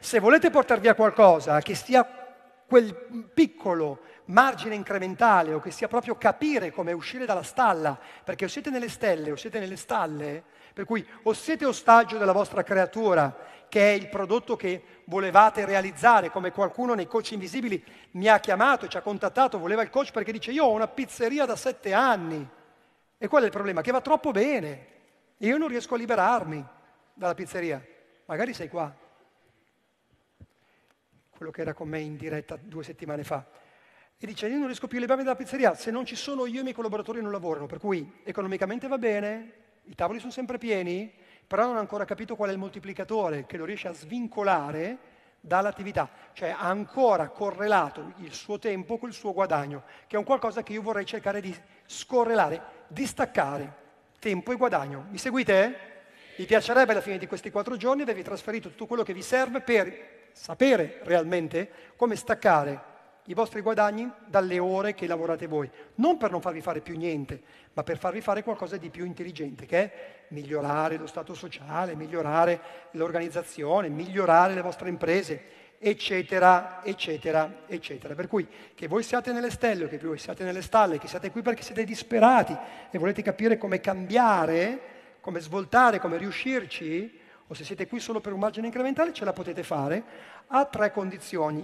se volete portare via qualcosa che sia quel piccolo margine incrementale o che sia proprio capire come uscire dalla stalla, perché o siete nelle stelle o siete nelle stalle, per cui o siete ostaggio della vostra creatura, che è il prodotto che volevate realizzare, come qualcuno nei coach invisibili mi ha chiamato, ci ha contattato, voleva il coach perché dice io ho una pizzeria da sette anni. E qual è il problema? Che va troppo bene. e Io non riesco a liberarmi dalla pizzeria. Magari sei qua, quello che era con me in diretta due settimane fa, e dice io non riesco più le levarmi dalla pizzeria, se non ci sono io e i miei collaboratori non lavorano, per cui economicamente va bene, i tavoli sono sempre pieni, però non ha ancora capito qual è il moltiplicatore che lo riesce a svincolare dall'attività, cioè ha ancora correlato il suo tempo col suo guadagno, che è un qualcosa che io vorrei cercare di scorrelare, distaccare tempo e guadagno. Mi seguite? Vi piacerebbe alla fine di questi quattro giorni avervi trasferito tutto quello che vi serve per sapere realmente come staccare i vostri guadagni dalle ore che lavorate voi, non per non farvi fare più niente, ma per farvi fare qualcosa di più intelligente, che è migliorare lo stato sociale, migliorare l'organizzazione, migliorare le vostre imprese, eccetera, eccetera, eccetera. Per cui che voi siate nelle stelle, che voi siate nelle stalle, che siate qui perché siete disperati e volete capire come cambiare, come svoltare, come riuscirci, o se siete qui solo per un margine incrementale ce la potete fare a tre condizioni.